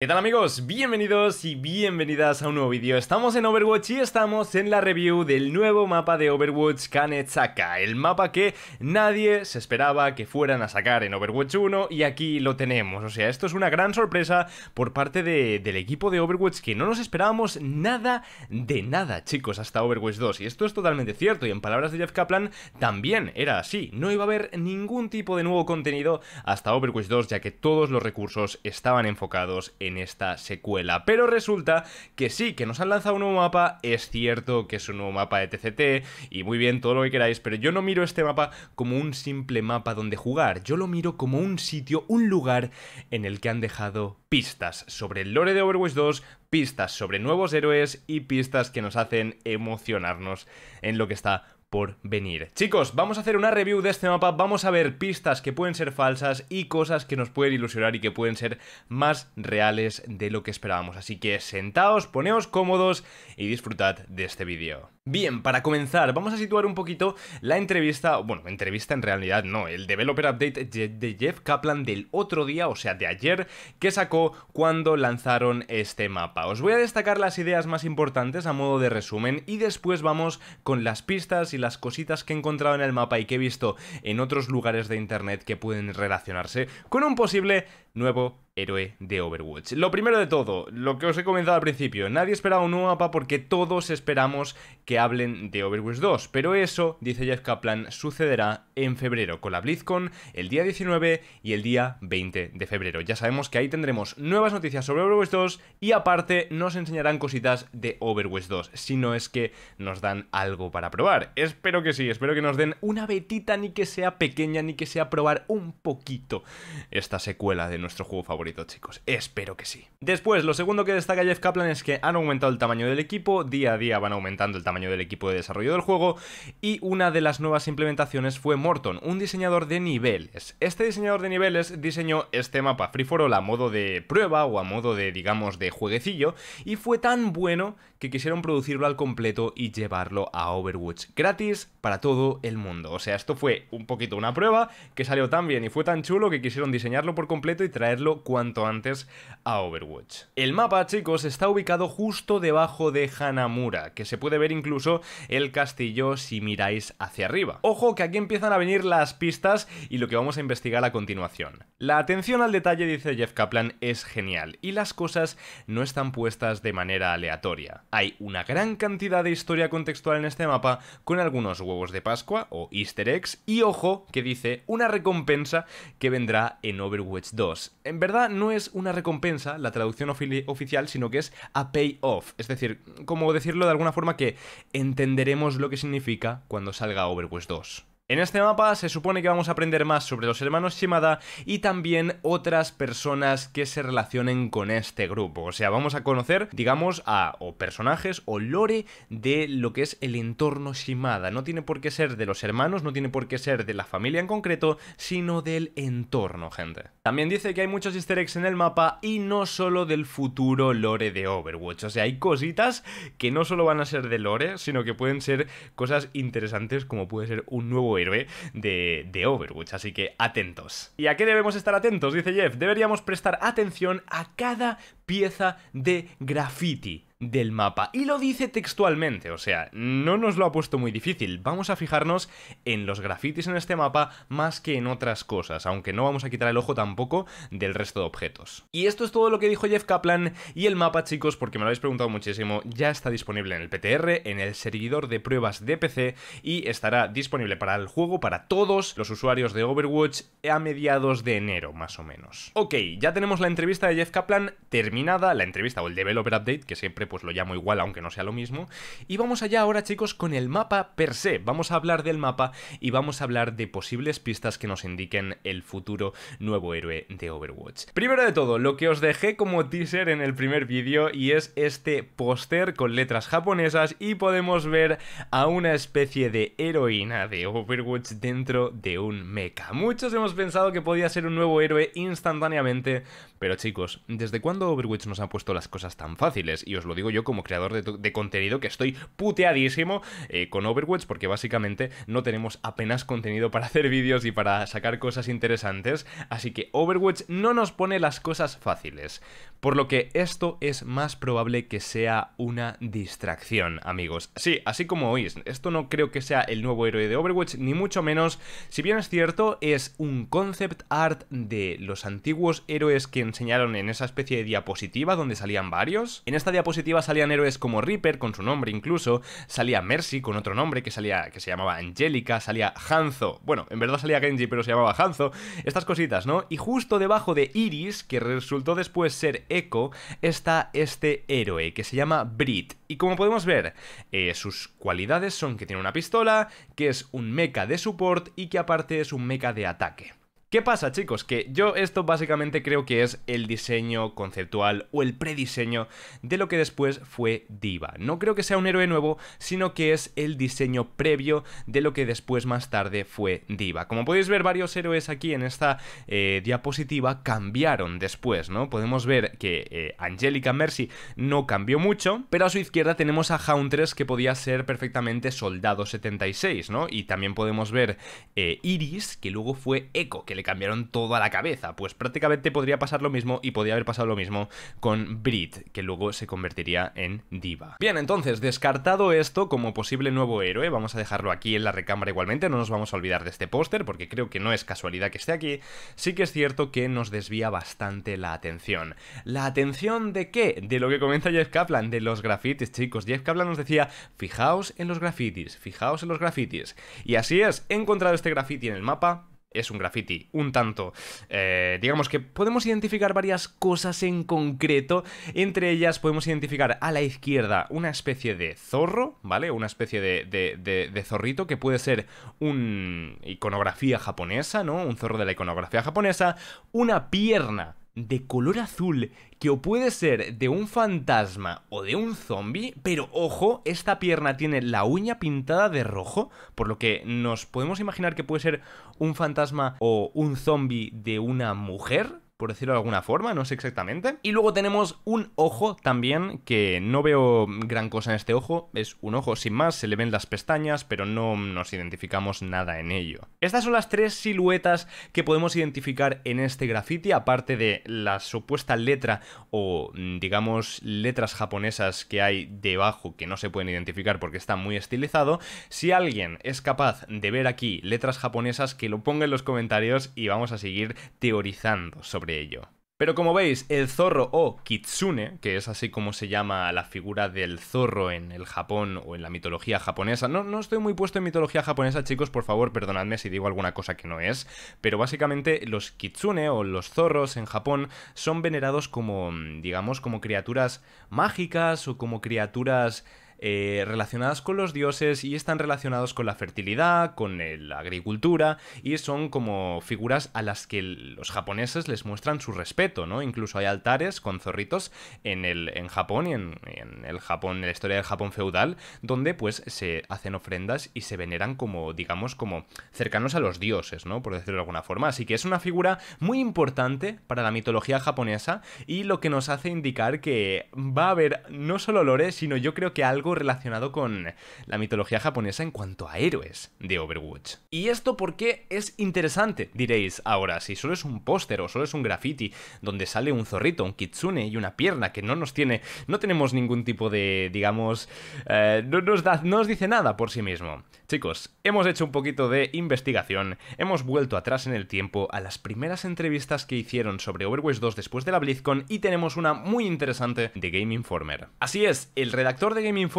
¿Qué tal amigos? Bienvenidos y bienvenidas a un nuevo vídeo. Estamos en Overwatch y estamos en la review del nuevo mapa de Overwatch Kanetsaka, el mapa que nadie se esperaba que fueran a sacar en Overwatch 1 y aquí lo tenemos. O sea, esto es una gran sorpresa por parte del equipo de Overwatch que no nos esperábamos nada de nada, chicos, hasta Overwatch 2. Y esto es totalmente cierto y en palabras de Jeff Kaplan también era así. No iba a haber ningún tipo de nuevo contenido hasta Overwatch 2 ya que todos los recursos estaban enfocados en en esta secuela. Pero resulta que sí, que nos han lanzado un nuevo mapa, es cierto que es un nuevo mapa de TCT y muy bien todo lo que queráis, pero yo no miro este mapa como un simple mapa donde jugar, yo lo miro como un sitio, un lugar en el que han dejado pistas sobre el lore de Overwatch 2, pistas sobre nuevos héroes y pistas que nos hacen emocionarnos en lo que está por venir. Chicos, vamos a hacer una review de este mapa, vamos a ver pistas que pueden ser falsas y cosas que nos pueden ilusionar y que pueden ser más reales de lo que esperábamos. Así que sentaos, poneos cómodos y disfrutad de este vídeo. Bien, para comenzar, vamos a situar un poquito la entrevista, bueno, entrevista en realidad no, el developer update de Jeff Kaplan del otro día, o sea, de ayer, que sacó cuando lanzaron este mapa. Os voy a destacar las ideas más importantes a modo de resumen y después vamos con las pistas y las cositas que he encontrado en el mapa y que he visto en otros lugares de internet que pueden relacionarse con un posible nuevo héroe de Overwatch. Lo primero de todo, lo que os he comentado al principio, nadie esperaba un nuevo mapa porque todos esperamos que hablen de Overwatch 2, pero eso, dice Jeff Kaplan, sucederá en febrero con la BlizzCon el día 19 y el día 20 de febrero. Ya sabemos que ahí tendremos nuevas noticias sobre Overwatch 2 y aparte nos enseñarán cositas de Overwatch 2, si no es que nos dan algo para probar. Espero que sí, espero que nos den una betita ni que sea pequeña ni que sea probar un poquito esta secuela de nuestro juego favorito chicos. Espero que sí. Después, lo segundo que destaca Jeff Kaplan es que han aumentado el tamaño del equipo, día a día van aumentando el tamaño del equipo de desarrollo del juego, y una de las nuevas implementaciones fue Morton, un diseñador de niveles. Este diseñador de niveles diseñó este mapa Free for All a modo de prueba o a modo de, digamos, de jueguecillo, y fue tan bueno que quisieron producirlo al completo y llevarlo a Overwatch gratis para todo el mundo. O sea, esto fue un poquito una prueba que salió tan bien y fue tan chulo que quisieron diseñarlo por completo y traerlo antes a Overwatch. El mapa, chicos, está ubicado justo debajo de Hanamura, que se puede ver incluso el castillo si miráis hacia arriba. Ojo que aquí empiezan a venir las pistas y lo que vamos a investigar a continuación. La atención al detalle, dice Jeff Kaplan, es genial y las cosas no están puestas de manera aleatoria. Hay una gran cantidad de historia contextual en este mapa con algunos huevos de Pascua o easter eggs y ojo que dice una recompensa que vendrá en Overwatch 2. En verdad no es una recompensa, la traducción oficial, sino que es a payoff. Es decir, como decirlo de alguna forma que entenderemos lo que significa cuando salga Overwatch 2. En este mapa se supone que vamos a aprender más sobre los hermanos Shimada y también otras personas que se relacionen con este grupo. O sea, vamos a conocer, digamos, a personajes o lore de lo que es el entorno Shimada. No tiene por qué ser de los hermanos, no tiene por qué ser de la familia en concreto, sino del entorno, gente. También dice que hay muchos easter eggs en el mapa y no solo del futuro lore de Overwatch. O sea, hay cositas que no solo van a ser de lore, sino que pueden ser cosas interesantes como puede ser un nuevo héroe de, de Overwatch, así que atentos. ¿Y a qué debemos estar atentos? Dice Jeff, deberíamos prestar atención a cada pieza de graffiti del mapa. Y lo dice textualmente, o sea, no nos lo ha puesto muy difícil. Vamos a fijarnos en los grafitis en este mapa más que en otras cosas, aunque no vamos a quitar el ojo tampoco del resto de objetos. Y esto es todo lo que dijo Jeff Kaplan y el mapa, chicos, porque me lo habéis preguntado muchísimo, ya está disponible en el PTR, en el servidor de pruebas de PC y estará disponible para el juego, para todos los usuarios de Overwatch a mediados de enero, más o menos. Ok, ya tenemos la entrevista de Jeff Kaplan terminada nada, la entrevista o el developer update, que siempre pues lo llamo igual aunque no sea lo mismo. Y vamos allá ahora chicos con el mapa per se. Vamos a hablar del mapa y vamos a hablar de posibles pistas que nos indiquen el futuro nuevo héroe de Overwatch. Primero de todo, lo que os dejé como teaser en el primer vídeo y es este póster con letras japonesas y podemos ver a una especie de heroína de Overwatch dentro de un mecha. Muchos hemos pensado que podía ser un nuevo héroe instantáneamente, pero chicos, ¿desde cuándo Overwatch Overwatch nos ha puesto las cosas tan fáciles. Y os lo digo yo como creador de, contenido que estoy puteadísimo eh, con Overwatch porque básicamente no tenemos apenas contenido para hacer vídeos y para sacar cosas interesantes. Así que Overwatch no nos pone las cosas fáciles. Por lo que esto es más probable que sea una distracción, amigos. Sí, así como oís, esto no creo que sea el nuevo héroe de Overwatch, ni mucho menos. Si bien es cierto, es un concept art de los antiguos héroes que enseñaron en esa especie de diapositiva donde salían varios. En esta diapositiva salían héroes como Reaper, con su nombre incluso, salía Mercy con otro nombre que, salía, que se llamaba Angélica, salía Hanzo, bueno, en verdad salía Genji pero se llamaba Hanzo, estas cositas, ¿no? Y justo debajo de Iris, que resultó después ser Echo, está este héroe que se llama Brit. Y como podemos ver, eh, sus cualidades son que tiene una pistola, que es un mecha de support y que aparte es un mecha de ataque. ¿Qué pasa, chicos? Que yo esto básicamente creo que es el diseño conceptual o el prediseño de lo que después fue Diva. No creo que sea un héroe nuevo, sino que es el diseño previo de lo que después más tarde fue Diva. Como podéis ver, varios héroes aquí en esta eh, diapositiva cambiaron después, ¿no? Podemos ver que eh, Angélica Angelica Mercy no cambió mucho, pero a su izquierda tenemos a Hauntress que podía ser perfectamente Soldado 76, ¿no? Y también podemos ver eh, Iris, que luego fue Echo, que le cambiaron toda la cabeza. Pues prácticamente podría pasar lo mismo y podría haber pasado lo mismo con Brit, que luego se convertiría en diva. Bien, entonces, descartado esto como posible nuevo héroe, vamos a dejarlo aquí en la recámara igualmente, no nos vamos a olvidar de este póster porque creo que no es casualidad que esté aquí, sí que es cierto que nos desvía bastante la atención. ¿La atención de qué? De lo que comienza Jeff Kaplan, de los grafitis, chicos. Jeff Kaplan nos decía, fijaos en los grafitis, fijaos en los grafitis. Y así es, he encontrado este grafiti en el mapa, es un graffiti un tanto... Eh, digamos que podemos identificar varias cosas en concreto. Entre ellas podemos identificar a la izquierda una especie de zorro, ¿vale? Una especie de, de, de zorrito que puede ser una iconografía japonesa, ¿no? Un zorro de la iconografía japonesa. Una pierna de color azul que o puede ser de un fantasma o de un zombie, pero ojo, esta pierna tiene la uña pintada de rojo, por lo que nos podemos imaginar que puede ser un fantasma o un zombie de una mujer, por decirlo de alguna forma, no sé exactamente. Y luego tenemos un ojo también, que no veo gran cosa en este ojo, es un ojo sin más, se le ven las pestañas, pero no nos identificamos nada en ello. Estas son las tres siluetas que podemos identificar en este graffiti, aparte de la supuesta letra o, mm, digamos, letras japonesas que hay debajo que no se pueden identificar porque está muy estilizado. Si alguien es capaz de ver aquí letras japonesas, que lo ponga en los comentarios y vamos a seguir teorizando sobre ello. Pero como veis, el zorro o kitsune, que es así como se llama la figura del zorro en el Japón o en la mitología japonesa, no, no estoy muy puesto en mitología japonesa chicos, por favor perdonadme si digo alguna cosa que no es, pero básicamente los kitsune o los zorros en Japón son venerados como, mm, digamos, como criaturas mágicas o como criaturas eh, relacionadas con los dioses y están relacionados con la fertilidad, con la agricultura y son como figuras a las que los japoneses les muestran su respeto, ¿no? Incluso hay altares con zorritos en, el, en Japón y en, en el Japón, en la historia del Japón feudal, donde pues se hacen ofrendas y se veneran como, digamos, como cercanos a los dioses, ¿no? Por decirlo de alguna forma. Así que es una figura muy importante para la mitología japonesa y lo que nos hace indicar que va a haber no solo lore, sino yo creo que algo relacionado con la mitología japonesa en cuanto a héroes de Overwatch. ¿Y esto por qué es interesante? Diréis ahora, si solo es un póster o solo es un graffiti donde sale un zorrito, un kitsune y una pierna que no nos tiene, no tenemos ningún tipo de, digamos, eh, no, nos no nos dice nada por sí mismo. Chicos, hemos hecho un poquito de investigación, hemos vuelto atrás en el tiempo a las primeras entrevistas que hicieron sobre Overwatch 2 después de la BlizzCon y tenemos una muy interesante de Game Informer. Así es, el redactor de Game Informer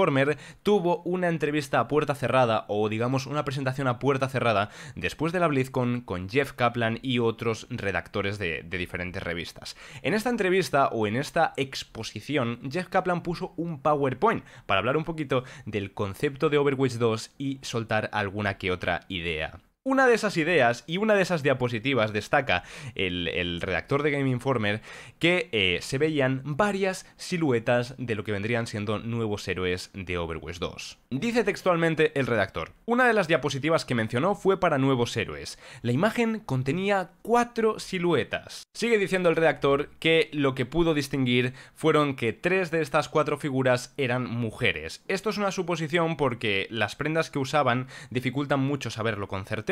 tuvo una entrevista a puerta cerrada o digamos una presentación a puerta cerrada después de la BlizzCon con Jeff Kaplan y otros redactores de, de diferentes revistas. En esta entrevista o en esta exposición, Jeff Kaplan puso un PowerPoint para hablar un poquito del concepto de Overwatch 2 y soltar alguna que otra idea una de esas ideas y una de esas diapositivas destaca el, redactor de Game Informer que eh, se veían varias siluetas de lo que vendrían siendo nuevos héroes de Overwatch 2. Dice textualmente el redactor, una de las diapositivas que mencionó fue para nuevos héroes. La imagen contenía cuatro siluetas. Sigue diciendo el redactor que lo que pudo distinguir fueron que tres de estas cuatro figuras eran mujeres. Esto es una suposición porque las prendas que usaban dificultan mucho saberlo con certeza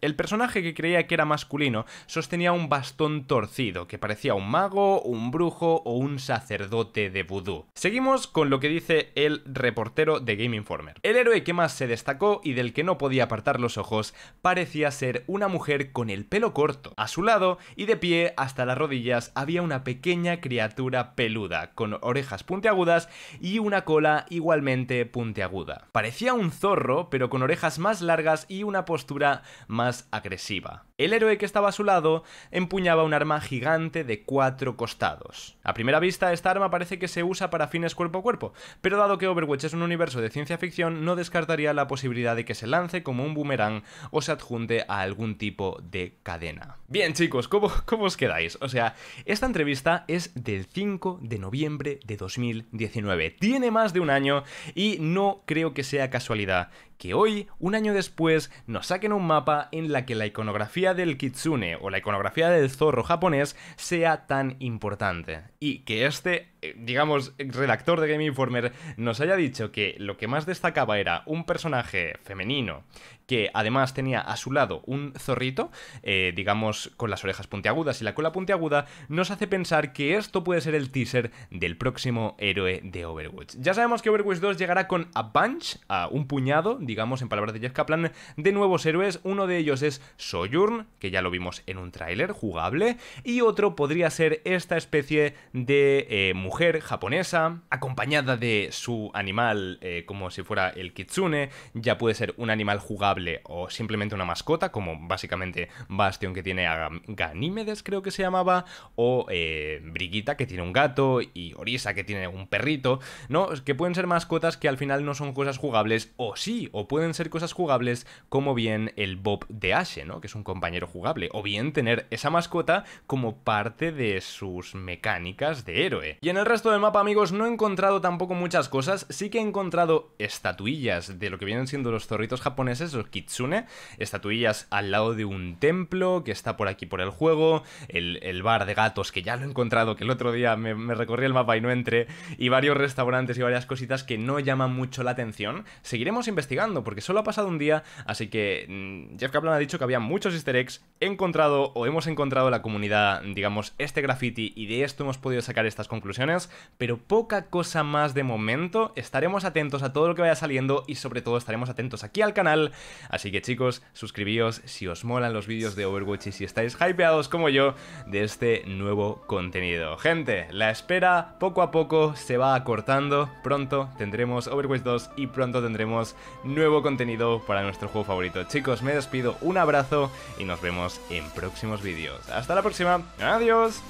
el personaje que creía que era masculino sostenía un bastón torcido, que parecía un mago, un brujo o un sacerdote de vudú. Seguimos con lo que dice el reportero de Game Informer. El héroe que más se destacó y del que no podía apartar los ojos parecía ser una mujer con el pelo corto. A su lado y de pie hasta las rodillas había una pequeña criatura peluda, con orejas puntiagudas y una cola igualmente puntiaguda. Parecía un zorro, pero con orejas más largas y una postura más agresiva el héroe que estaba a su lado empuñaba un arma gigante de cuatro costados. A primera vista, esta arma parece que se usa para fines cuerpo a cuerpo, pero dado que Overwatch es un universo de ciencia ficción, no descartaría la posibilidad de que se lance como un boomerang o se adjunte a algún tipo de cadena. Bien chicos, ¿cómo, cómo os quedáis? O sea, esta entrevista es del 5 de noviembre de 2019. Tiene más de un año y no creo que sea casualidad que hoy, un año después, nos saquen un mapa en la que la iconografía del kitsune o la iconografía del zorro japonés sea tan importante. Y que este, eh, digamos, redactor de Game Informer nos haya dicho que lo que más destacaba era un personaje femenino que además tenía a su lado un zorrito, eh, digamos con las orejas puntiagudas y la cola puntiaguda, nos hace pensar que esto puede ser el teaser del próximo héroe de Overwatch. Ya sabemos que Overwatch 2 llegará con a bunch, a un puñado, digamos en palabras de Jeff Kaplan, de nuevos héroes. Uno de ellos es Sojourn, que ya lo vimos en un tráiler jugable, y otro podría ser esta especie de eh, mujer japonesa, acompañada de su animal eh, como si fuera el kitsune, ya puede ser un animal jugable o simplemente una mascota, como básicamente Bastion que tiene a Ganímedes, creo que se llamaba, o eh, Briguita que tiene un gato y Orisa que tiene un perrito, ¿no? Que pueden ser mascotas que al final no son cosas jugables, o sí, o pueden ser cosas jugables como bien el Bob de Ashe, ¿no? Que es un compañero jugable, o bien tener esa mascota como parte de sus mecánicas de héroe. Y en el resto del mapa, amigos, no he encontrado tampoco muchas cosas, sí que he encontrado estatuillas de lo que vienen siendo los zorritos japoneses, kitsune, estatuillas al lado de un templo que está por aquí por el juego, el, bar de gatos que ya lo he encontrado, que el otro día me, recorrí el mapa y no entré, y varios restaurantes y varias cositas que no llaman mucho la atención. Seguiremos investigando porque solo ha pasado un día, así que mm, Jeff Kaplan ha dicho que había muchos easter eggs, he encontrado o hemos encontrado la comunidad, digamos, este graffiti y de esto hemos podido sacar estas conclusiones, pero poca cosa más de momento, estaremos atentos a todo lo que vaya saliendo y sobre todo estaremos atentos aquí al canal Así que chicos, suscribíos si os molan los vídeos de Overwatch y si estáis hypeados como yo de este nuevo contenido. Gente, la espera poco a poco se va acortando. Pronto tendremos Overwatch 2 y pronto tendremos nuevo contenido para nuestro juego favorito. Chicos, me despido, un abrazo y nos vemos en próximos vídeos. Hasta la próxima, adiós.